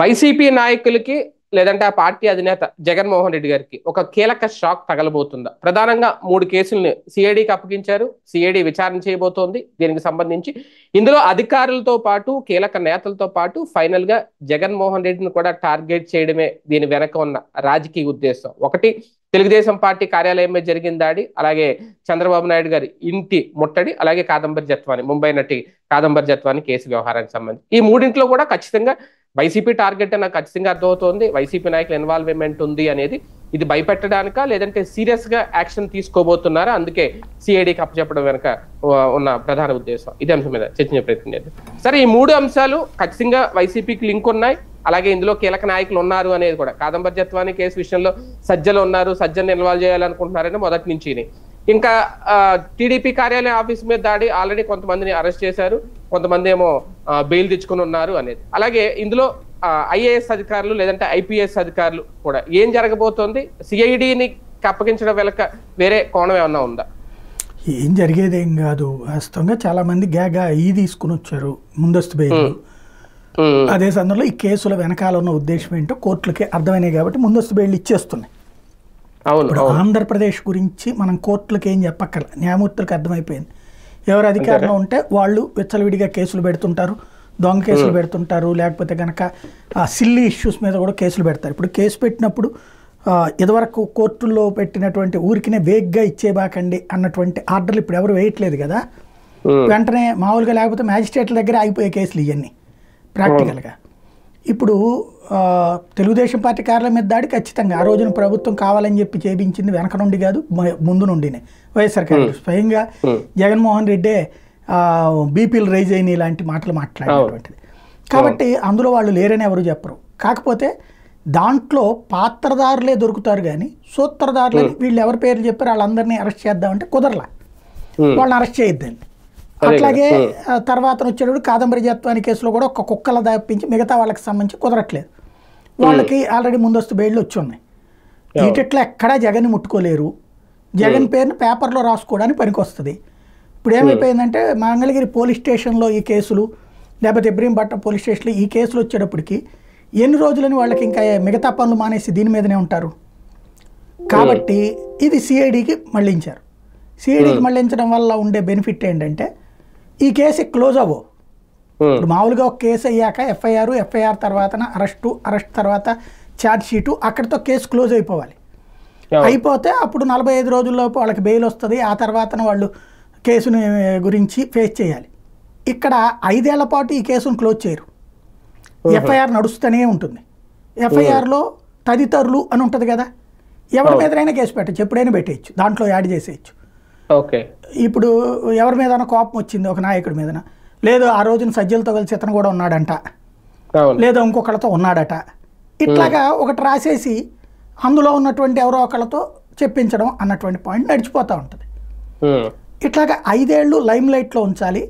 YCP నాయకులకి లేదంటే ఆ పార్టీ అధినేత జగన్మోహన్ రెడ్డి గారికి ఒక కీలక షాక్ తగలబోతుందా ప్రధానంగా మూడు కేసుల్ని సిఐడికి అప్పగించారు సిఐడి విచారణ చేయబోతోంది దీనికి సంబంధించి ఇందులో అధికారులతో పాటు కీలక నేతలతో పాటు ఫైనల్ గా జగన్మోహన్ రెడ్డిని కూడా టార్గెట్ చేయడమే దీని వెనక ఉన్న రాజకీయ ఉద్దేశం ఒకటి తెలుగుదేశం పార్టీ కార్యాలయమే జరిగిన దాడి అలాగే చంద్రబాబు నాయుడు గారి ఇంటి ముట్టడి అలాగే కాదంబరి జత్వాని ముంబై నటి కాదంబరి జత్వాని కేసు వ్యవహారానికి సంబంధించి ఈ మూడింట్లో కూడా ఖచ్చితంగా వైసీపీ టార్గెట్ నాకు ఖచ్చితంగా అర్థమవుతోంది వైసీపీ నాయకుల ఇన్వాల్వ్మెంట్ ఉంది అనేది ఇది భయపెట్టడానిక లేదంటే సీరియస్ గా యాక్షన్ తీసుకోబోతున్నారా అందుకే సిఐడి సిఐడికి చెప్పడం వెనక ఉన్న ప్రధాన ఉద్దేశం ఇది అంశం మీద చర్చించే ప్రయత్నం చేద్దాం సరే ఈ మూడు అంశాలు ఖచ్చితంగా వైసీపీకి లింక్ ఉన్నాయి అలాగే ఇందులో కీలక నాయకులు ఉన్నారు అనేది కూడా కాదంబర్జత్వాన్ని కేసు విషయంలో సజ్జలు ఉన్నారు సజ్జలను ఇన్వాల్వ్ చేయాలనుకుంటున్నారని మొదటి నుంచి ఇంకా టీడీపీ కార్యాలయం ఆఫీస్ మీద దాడి ఆల్రెడీ కొంతమందిని అరెస్ట్ చేశారు కొంతమంది ఏమో బెయిల్ తెచ్చుకుని ఉన్నారు అనేది అలాగే ఇందులో ఐఏఎస్ అధికారులు లేదంటే ఐపీఎస్ అధికారులు కూడా ఏం జరగబోతోంది సిఐడిని అప్పగించడం వెనక వేరే కోణం ఏమన్నా ఉందా ఏం జరిగేది ఏం కాదు వాస్తవంగా చాలా మంది గ్యాగా ఈ తీసుకుని వచ్చారు ముందస్తు బెయిల్ అదే సందర్భంలో ఈ కేసుల వెనకాల ఉన్న ఉద్దేశం ఏంటో కోర్టులకి అర్థమైనాయి కాబట్టి ముందస్తు బెయిల్ ఇచ్చేస్తున్నాయి ఇప్పుడు ఆంధ్రప్రదేశ్ గురించి మనం కోర్టులకు ఏం చెప్పక్కల న్యాయమూర్తులకు అర్థమైపోయింది ఎవరు అధికారంలో ఉంటే వాళ్ళు విచ్చలవిడిగా కేసులు పెడుతుంటారు దొంగ కేసులు పెడుతుంటారు లేకపోతే కనుక సిల్లీ ఇష్యూస్ మీద కూడా కేసులు పెడతారు ఇప్పుడు కేసు పెట్టినప్పుడు ఇదివరకు కోర్టుల్లో పెట్టినటువంటి ఊరికినే వేగ్గా ఇచ్చేబాకండి అన్నటువంటి ఆర్డర్లు ఇప్పుడు ఎవరు వేయట్లేదు కదా వెంటనే మామూలుగా లేకపోతే మ్యాజిస్ట్రేట్ల దగ్గర ఆగిపోయే కేసులు ఇవన్నీ ప్రాక్టికల్గా ఇప్పుడు తెలుగుదేశం పార్టీ కార్యాలయం మీద దాడి ఖచ్చితంగా ఆ రోజున ప్రభుత్వం కావాలని చెప్పి చేపించింది వెనక నుండి కాదు ముందు నుండినే వైఎస్ఆర్ కాంగ్రెస్ స్వయంగా జగన్మోహన్ రెడ్డే బీపీలు రైజ్ అయిన ఇలాంటి మాటలు మాట్లాడేటువంటిది కాబట్టి అందులో వాళ్ళు లేరని ఎవరు చెప్పరు కాకపోతే దాంట్లో పాత్రదారులే దొరుకుతారు కానీ సూత్రదారులే వీళ్ళు ఎవరి పేర్లు చెప్పారు వాళ్ళందరినీ అరెస్ట్ చేద్దామంటే కుదరలా వాళ్ళని అరెస్ట్ చేయొద్దండి అట్లాగే తర్వాత వచ్చేటప్పుడు కాదంబరి అనే కేసులో కూడా ఒక కుక్కల దాపించి మిగతా వాళ్ళకి సంబంధించి కుదరట్లేదు వాళ్ళకి ఆల్రెడీ ముందస్తు బెయిల్ వచ్చి ఉన్నాయి వీటిట్లో ఎక్కడా జగన్ ముట్టుకోలేరు జగన్ పేరుని పేపర్లో రాసుకోవడానికి పనికొస్తుంది ఇప్పుడు ఏమైపోయిందంటే మంగళగిరి పోలీస్ స్టేషన్లో ఈ కేసులు లేకపోతే ఇబ్రహీంపట్నం పోలీస్ స్టేషన్లో ఈ కేసులు వచ్చేటప్పటికి ఎన్ని రోజులని వాళ్ళకి ఇంకా మిగతా పనులు మానేసి దీని మీదనే ఉంటారు కాబట్టి ఇది సిఐడికి మళ్ళించారు సిఐడికి మళ్ళించడం వల్ల ఉండే బెనిఫిట్ ఏంటంటే ఈ కేసు క్లోజ్ అవ్వవు ఇప్పుడు మామూలుగా ఒక కేసు అయ్యాక ఎఫ్ఐఆర్ ఎఫ్ఐఆర్ తర్వాత అరెస్టు అరెస్ట్ తర్వాత ఛార్జ్ షీటు అక్కడితో కేసు క్లోజ్ అయిపోవాలి అయిపోతే అప్పుడు నలభై ఐదు రోజుల్లోపు వాళ్ళకి బెయిల్ వస్తుంది ఆ తర్వాత వాళ్ళు కేసుని గురించి ఫేస్ చేయాలి ఇక్కడ ఐదేళ్ల పాటు ఈ కేసును క్లోజ్ చేయరు ఎఫ్ఐఆర్ నడుస్తూనే ఉంటుంది ఎఫ్ఐఆర్లో తదితరులు అని ఉంటుంది కదా ఎవరి మీదైనా కేసు పెట్టచ్చు ఎప్పుడైనా పెట్టేయచ్చు దాంట్లో యాడ్ చేసేయచ్చు ఓకే ఇప్పుడు ఎవరి మీద కోపం వచ్చింది ఒక నాయకుడి మీద లేదు ఆ రోజున సజ్జలతో కలిసి ఇతను కూడా ఉన్నాడంట లేదా ఇంకొకళ్ళతో ఉన్నాడట ఇట్లాగా ఒకటి రాసేసి అందులో ఉన్నటువంటి ఎవరో ఒకళ్ళతో చెప్పించడం అన్నటువంటి పాయింట్ నడిచిపోతూ ఉంటుంది ఇట్లాగా ఐదేళ్ళు లైమ్ లైట్లో ఉంచాలి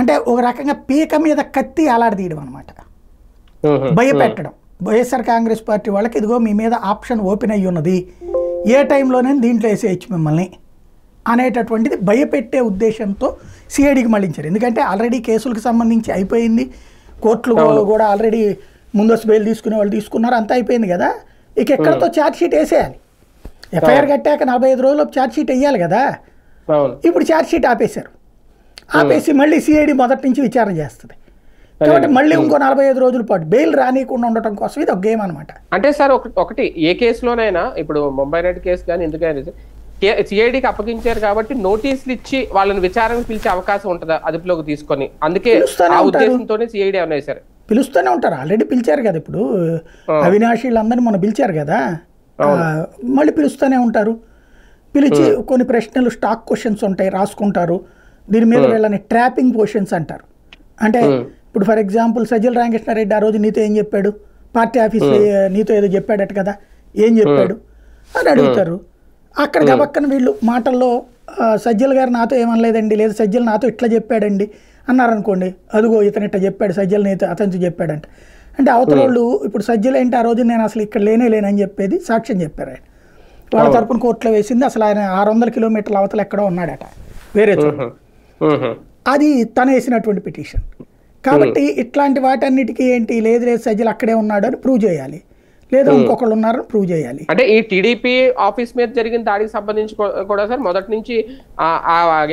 అంటే ఒక రకంగా పీక మీద కత్తి అలాడదీయడం అనమాట భయపెట్టడం వైఎస్ఆర్ కాంగ్రెస్ పార్టీ వాళ్ళకి ఇదిగో మీ మీద ఆప్షన్ ఓపెన్ అయ్యి ఉన్నది ఏ టైంలోనే దీంట్లో వేసేయచ్చు మిమ్మల్ని అనేటటువంటిది భయపెట్టే ఉద్దేశంతో సిఐడికి మళ్ళించారు ఎందుకంటే ఆల్రెడీ కేసులకు సంబంధించి అయిపోయింది కోర్టులు కూడా ఆల్రెడీ ముందస్తు బెయిల్ తీసుకునే వాళ్ళు తీసుకున్నారు అంతా అయిపోయింది కదా ఇక ఎక్కడతో ఛార్జ్షీట్ వేసేయాలి ఎఫ్ఐఆర్ కట్టాక నలభై ఐదు రోజులు ఛార్జ్షీట్ వేయాలి కదా ఇప్పుడు ఛార్జ్షీట్ ఆపేశారు ఆపేసి మళ్ళీ సిఐడి మొదటి నుంచి విచారణ చేస్తుంది కాబట్టి మళ్ళీ ఇంకో నలభై ఐదు రోజుల పాటు బెయిల్ రానియకుండా ఉండటం కోసం ఇది ఒక గేమ్ అనమాట అంటే సార్ ఒకటి ఏ కేసులోనైనా ఇప్పుడు ముంబై నైట్ కేసు కానీ ఎందుకైనా సిఐడికి అప్పగించారు కాబట్టి నోటీసులు ఇచ్చి వాళ్ళని విచారణకు పిలిచే అవకాశం ఉంటుందా అదుపులోకి తీసుకొని అందుకే ఆ ఉద్దేశంతో సిఐడి ఏమైనా వేశారు పిలుస్తూనే ఉంటారు ఆల్రెడీ పిలిచారు కదా ఇప్పుడు అవినాశీలందరినీ మనం పిలిచారు కదా మళ్ళీ పిలుస్తూనే ఉంటారు పిలిచి కొన్ని ప్రశ్నలు స్టాక్ క్వశ్చన్స్ ఉంటాయి రాసుకుంటారు దీని మీద వెళ్ళని ట్రాపింగ్ క్వశ్చన్స్ అంటారు అంటే ఇప్పుడు ఫర్ ఎగ్జాంపుల్ సజ్జల రామకృష్ణారెడ్డి ఆ రోజు నీతో ఏం చెప్పాడు పార్టీ ఆఫీస్ నీతో ఏదో చెప్పాడట కదా ఏం చెప్పాడు అని అడుగుతారు అక్కడ గబక్కన వీళ్ళు మాటల్లో సజ్జల గారు నాతో ఏమనలేదండి లేదా సజ్జలు నాతో ఇట్లా చెప్పాడండి అన్నారనుకోండి అదిగో ఇతను ఇట్లా చెప్పాడు సజ్జలు నేత అతనితో చెప్పాడంట అంటే అవతల వాళ్ళు ఇప్పుడు సజ్జలు ఏంటి ఆ రోజు నేను అసలు ఇక్కడ లేనే లేనని చెప్పేది సాక్ష్యం చెప్పారు ఆయన వాళ్ళ తరపున కోర్టులో వేసింది అసలు ఆయన ఆరు వందల కిలోమీటర్ల అవతల ఎక్కడో ఉన్నాడట వేరే అది తన వేసినటువంటి పిటిషన్ కాబట్టి ఇట్లాంటి వాటన్నిటికీ ఏంటి లేదు లేదు సజ్జలు అక్కడే ఉన్నాడు అని ప్రూవ్ చేయాలి లేదా ఇంకొకళ్ళు ఉన్నారని ప్రూవ్ చేయాలి అంటే ఈ టీడీపీ ఆఫీస్ మీద జరిగిన దాడికి సంబంధించి కూడా సార్ మొదటి నుంచి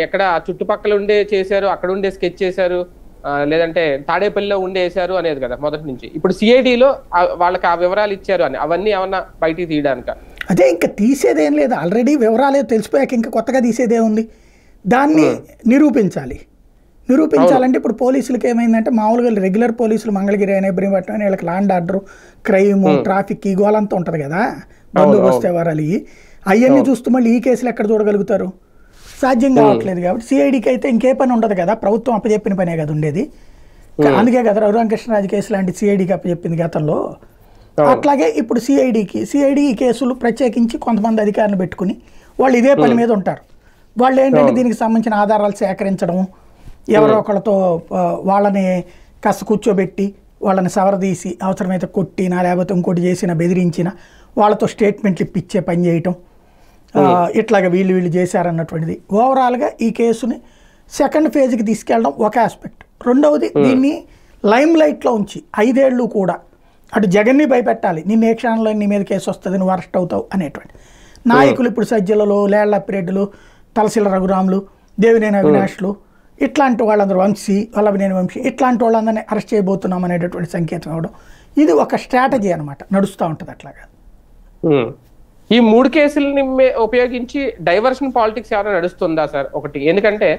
ఎక్కడ చుట్టుపక్కల ఉండే చేశారు అక్కడ ఉండే స్కెచ్ చేశారు లేదంటే తాడేపల్లిలో ఉండేసారు అనేది కదా మొదటి నుంచి ఇప్పుడు సిఐడిలో వాళ్ళకి ఆ వివరాలు ఇచ్చారు అని అవన్నీ ఏమన్నా బయటికి తీయడానిక అదే ఇంకా తీసేదేం లేదు ఆల్రెడీ వివరాలు తెలిసిపోయాక ఇంకా కొత్తగా తీసేదే ఉంది దాన్ని నిరూపించాలి నిరూపించాలంటే ఇప్పుడు పోలీసులకి ఏమైందంటే మామూలుగా రెగ్యులర్ పోలీసులు మంగళగిరి అయినా ఇబ్బంది అయినా వీళ్ళకి ల్యాండ్ ఆర్డర్ క్రైమ్ ట్రాఫిక్ ఈ గోలంతా ఉంటుంది కదా బందోబస్తు వ్యవహారాలు అవన్నీ చూస్తూ మళ్ళీ ఈ కేసులు ఎక్కడ చూడగలుగుతారు సాధ్యం కావట్లేదు కాబట్టి సిఐడికి అయితే ఇంకే పని ఉండదు కదా ప్రభుత్వం అప్పచెప్పిన పనే కదా ఉండేది అందుకే కదా రఘురామకృష్ణరాజు కేసు లాంటి సిఐడికి అప్పచెప్పింది గతంలో అట్లాగే ఇప్పుడు సిఐడికి సిఐడి ఈ కేసులు ప్రత్యేకించి కొంతమంది అధికారులు పెట్టుకుని వాళ్ళు ఇదే పని మీద ఉంటారు వాళ్ళు ఏంటంటే దీనికి సంబంధించిన ఆధారాలు సేకరించడం ఎవరో ఒకళ్ళతో వాళ్ళని కాస్త కూర్చోబెట్టి వాళ్ళని సవరదీసి అవసరమైతే కొట్టినా లేకపోతే ఇంకోటి చేసిన బెదిరించిన వాళ్ళతో స్టేట్మెంట్లు ఇప్పించే పని చేయటం ఇట్లాగ వీళ్ళు వీళ్ళు చేశారన్నటువంటిది ఓవరాల్గా ఈ కేసుని సెకండ్ ఫేజ్కి తీసుకెళ్ళడం ఒక ఆస్పెక్ట్ రెండవది దీన్ని లైమ్ లైట్లో ఉంచి ఐదేళ్ళు కూడా అటు జగన్ని భయపెట్టాలి నిన్న ఏ క్షణంలో నీ మీద కేసు వస్తుంది నువ్వు అరెస్ట్ అవుతావు అనేటువంటి నాయకులు ఇప్పుడు సజ్జలలో లేళ్ల తలసిల రఘురాములు దేవినేని అవినాష్లు ఇట్లాంటి వాళ్ళందరూ వంశీ వల్లభనేని వంశీ ఇట్లాంటి వాళ్ళందరినీ అరెస్ట్ చేయబోతున్నాం అనేటటువంటి సంకేతం ఇవ్వడం ఇది ఒక స్ట్రాటజీ అనమాట నడుస్తూ ఉంటుంది అట్లాగా ఈ మూడు కేసులని ఉపయోగించి డైవర్షన్ పాలిటిక్స్ ఏమైనా నడుస్తుందా సార్ ఒకటి ఎందుకంటే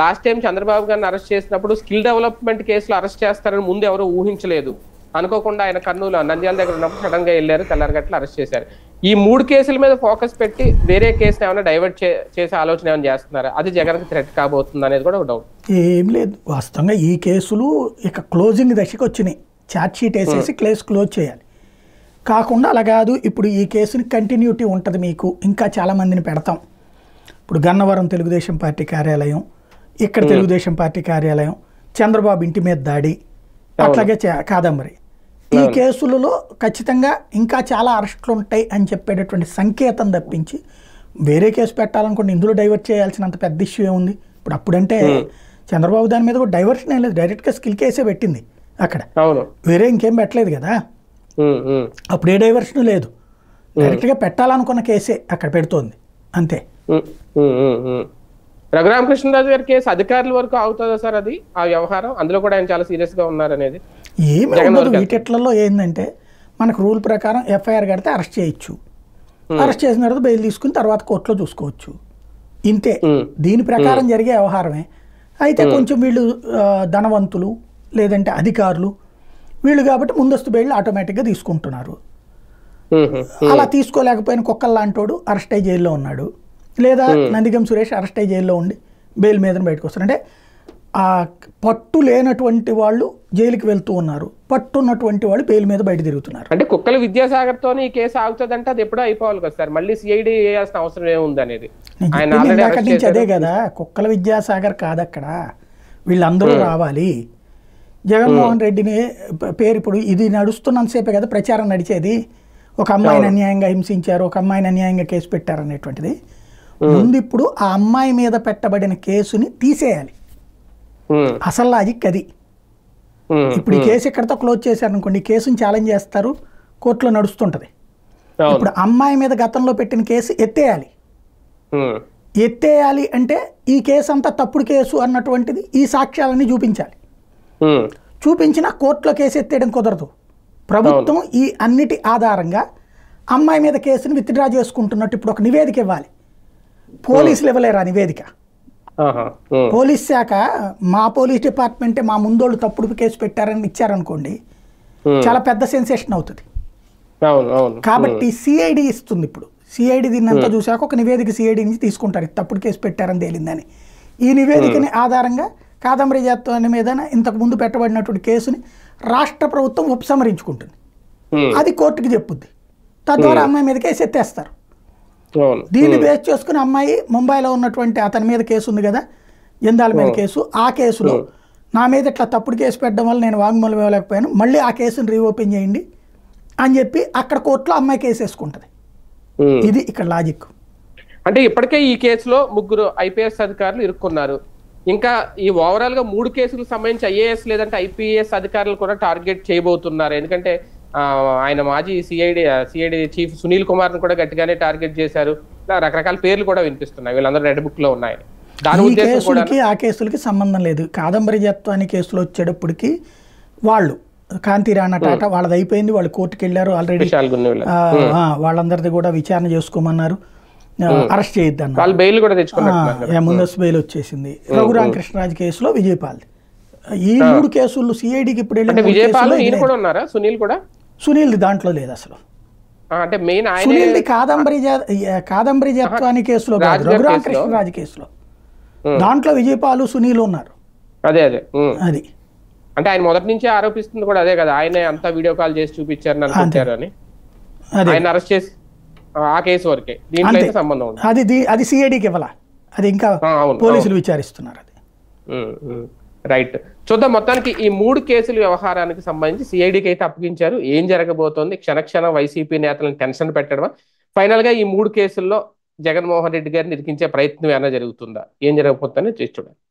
లాస్ట్ టైం చంద్రబాబు గారిని అరెస్ట్ చేసినప్పుడు స్కిల్ డెవలప్మెంట్ కేసులు అరెస్ట్ చేస్తారని ముందు ఎవరు ఊహించలేదు అనుకోకుండా ఆయన కర్నూలు నంద్యాల దగ్గర ఉన్నప్పుడు సడన్ గా వెళ్ళారు గట్ల అరెస్ట్ చేశారు ఈ మూడు కేసుల మీద ఫోకస్ పెట్టి వేరే కేసు ఏమైనా డైవర్ట్ చేసే ఆలోచన ఏమైనా చేస్తున్నారా అది జగన్ థ్రెట్ కాబోతుంది అనేది కూడా ఒక డౌట్ ఏం లేదు వాస్తవంగా ఈ కేసులు ఇక క్లోజింగ్ దశకి వచ్చినాయి ఛార్జ్షీట్ వేసేసి క్లేస్ hmm. క్లోజ్ చేయాలి కాకుండా అలా కాదు ఇప్పుడు ఈ కేసుని కంటిన్యూటీ ఉంటుంది మీకు ఇంకా చాలామందిని పెడతాం ఇప్పుడు గన్నవరం తెలుగుదేశం పార్టీ కార్యాలయం ఇక్కడ hmm. తెలుగుదేశం పార్టీ కార్యాలయం చంద్రబాబు ఇంటి మీద దాడి అట్లాగే కాదంబరి ఈ కేసులలో ఖచ్చితంగా ఇంకా చాలా అరెస్టులు ఉంటాయి అని చెప్పేటటువంటి సంకేతం తప్పించి వేరే కేసు పెట్టాలనుకుంటే ఇందులో డైవర్ట్ చేయాల్సినంత పెద్ద ఇష్యూ ఏముంది ఇప్పుడు అప్పుడంటే చంద్రబాబు దాని మీద కూడా డైవర్షన్ ఏం లేదు డైరెక్ట్గా స్కిల్ కేసే పెట్టింది అక్కడ వేరే ఇంకేం పెట్టలేదు కదా అప్పుడు ఏ డైవర్షన్ లేదు డైరెక్ట్గా పెట్టాలనుకున్న కేసే అక్కడ పెడుతోంది అంతే రఘురామకృష్ణరాజు గారి కేసు అధికారుల వరకు అవుతుందా సార్ అది ఆ వ్యవహారం అందులో కూడా ఆయన చాలా సీరియస్గా ఉన్నారనేది ఏమి ఉండదు వీటిట్లలో ఏంటంటే మనకు రూల్ ప్రకారం ఎఫ్ఐఆర్ కడితే అరెస్ట్ చేయొచ్చు అరెస్ట్ చేసిన తర్వాత బెయిల్ తీసుకుని తర్వాత కోర్టులో చూసుకోవచ్చు ఇంతే దీని ప్రకారం జరిగే వ్యవహారమే అయితే కొంచెం వీళ్ళు ధనవంతులు లేదంటే అధికారులు వీళ్ళు కాబట్టి ముందస్తు బెయిల్ ఆటోమేటిక్గా తీసుకుంటున్నారు అలా తీసుకోలేకపోయిన కుక్కల లాంటోడు అరెస్ట్ అయ్యి జైల్లో ఉన్నాడు లేదా నందిగం సురేష్ అరెస్ట్ అయ్యి జైల్లో ఉండి బెయిల్ మీద బయటకు వస్తారు అంటే ఆ పట్టు లేనటువంటి వాళ్ళు జైలుకి వెళ్తూ ఉన్నారు పట్టు ఉన్నటువంటి వాళ్ళు బెయిల్ మీద బయట తిరుగుతున్నారు అంటే కుక్కల విద్యాసాగర్తో ఈ కేసు ఆగుతుందంటే అది ఎప్పుడో అయిపోవాలి కదా సార్ మళ్ళీ సిఐడి చేయాల్సిన అవసరం ఏముంది అనేది అదే కదా కుక్కల విద్యాసాగర్ కాదు అక్కడ వీళ్ళందరూ రావాలి జగన్మోహన్ రెడ్డిని పేరు ఇప్పుడు ఇది నడుస్తున్నంతసేపే కదా ప్రచారం నడిచేది ఒక అమ్మాయిని అన్యాయంగా హింసించారు ఒక అమ్మాయిని అన్యాయంగా కేసు పెట్టారు అనేటువంటిది ముందు ఇప్పుడు ఆ అమ్మాయి మీద పెట్టబడిన కేసుని తీసేయాలి అసలు లాజిక్ అది ఇప్పుడు ఈ కేసు ఎక్కడితో క్లోజ్ చేశారు అనుకోండి కేసును ఛాలెంజ్ చేస్తారు కోర్టులో నడుస్తుంటది ఇప్పుడు అమ్మాయి మీద గతంలో పెట్టిన కేసు ఎత్తేయాలి ఎత్తేయాలి అంటే ఈ కేసు అంతా తప్పుడు కేసు అన్నటువంటిది ఈ సాక్ష్యాలన్నీ చూపించాలి చూపించిన కోర్టులో కేసు ఎత్తేయడం కుదరదు ప్రభుత్వం ఈ అన్నిటి ఆధారంగా అమ్మాయి మీద కేసును విత్డ్రా చేసుకుంటున్నట్టు ఇప్పుడు ఒక నివేదిక ఇవ్వాలి పోలీసులు ఇవ్వలేరు ఆ నివేదిక పోలీస్ శాఖ మా పోలీస్ డిపార్ట్మెంటే మా ముందోళ్ళు తప్పుడు కేసు పెట్టారని ఇచ్చారనుకోండి చాలా పెద్ద సెన్సేషన్ అవుతుంది కాబట్టి సిఐడి ఇస్తుంది ఇప్పుడు సిఐడి దీన్నంతా చూశాక ఒక నివేదిక సిఐడి నుంచి తీసుకుంటారు తప్పుడు కేసు పెట్టారని తేలిందని ఈ నివేదికని ఆధారంగా కాదంబరి జాతని మీద ఇంతకు ముందు పెట్టబడినటువంటి కేసుని రాష్ట్ర ప్రభుత్వం ఉపసంహరించుకుంటుంది అది కోర్టుకి చెప్పుద్ది తద్వారా అమ్మాయి మీద కేసు ఎత్తేస్తారు దీన్ని బేస్ చేసుకుని అమ్మాయి ముంబైలో ఉన్నటువంటి అతని మీద కేసు ఉంది కదా జిందాల్ మీద కేసు ఆ కేసులో నా మీద ఇట్లా తప్పుడు కేసు పెట్టడం వల్ల నేను వాంగ్మూలం ఇవ్వలేకపోయాను మళ్ళీ ఆ కేసును రీఓపెన్ చేయండి అని చెప్పి అక్కడ కోర్టులో అమ్మాయి కేసు వేసుకుంటుంది ఇది ఇక్కడ లాజిక్ అంటే ఇప్పటికే ఈ కేసులో ముగ్గురు ఐపీఎస్ అధికారులు ఇరుక్కున్నారు ఇంకా ఈ ఓవరాల్ గా మూడు కేసులకు సంబంధించి ఐఏఎస్ లేదంటే ఐపీఎస్ అధికారులు కూడా టార్గెట్ చేయబోతున్నారు ఎందుకంటే ఆయన మాజీ CID CID chief Sunil Kumar ను కూడా గట్టిగానే టార్గెట్ చేశారు ఇలా రకరకాల పేర్లు కూడా వినిపిస్తున్నాయి వీళ్ళందరూ రెడ్ బుక్ లో ఉన్నాయని దాని కేసులకి ఆ కేసులకి సంబంధం లేదు కాదంబరి అనే కేసులు వచ్చేటప్పటికి వాళ్ళు కాంతి రాణా టాటా వాళ్ళది అయిపోయింది వాళ్ళు కోర్టుకి వెళ్ళారు ఆల్రెడీ వాళ్ళందరిది కూడా విచారణ చేసుకోమన్నారు అరెస్ట్ చేయొద్దన్నారు బెయిల్ కూడా తెచ్చుకున్నారు ముందస్తు బెయిల్ వచ్చేసింది రఘురామ కృష్ణరాజు కేసులో విజయపాల్ ఈ మూడు కేసులు సిఐడికి ఇప్పుడు వెళ్ళిన ఉన్నారా సునీల్ కూడా సునీల్ దాంట్లో లేదు అసలు అంటే మెయిన్ సునీల్ది కాదంబరి కాదంబరి జత్వాని కేసులో కాదు రఘురామ కృష్ణరాజు కేసులో దాంట్లో విజయపాలు సునీల్ ఉన్నారు అదే అదే అది అంటే ఆయన మొదటి నుంచి ఆరోపిస్తుంది కూడా అదే కదా ఆయన అంతా వీడియో కాల్ చేసి చూపించారు అనుకుంటారు అని ఆయన అరెస్ట్ చేసి ఆ కేసు వరకే దీనికి సంబంధం ఉంది అది అది సిఐడికి ఇవ్వాల అది ఇంకా పోలీసులు విచారిస్తున్నారు అది రైట్ చూద్దాం మొత్తానికి ఈ మూడు కేసుల వ్యవహారానికి సంబంధించి సిఐడికి అయితే అప్పగించారు ఏం జరగబోతోంది క్షణక్షణం వైసీపీ నేతలను టెన్షన్ పెట్టడమా ఫైనల్ గా ఈ మూడు కేసుల్లో జగన్మోహన్ రెడ్డి గారిని ఇరికించే ప్రయత్నం ఏమైనా జరుగుతుందా ఏం జరగబోతుందని చూసి చూడండి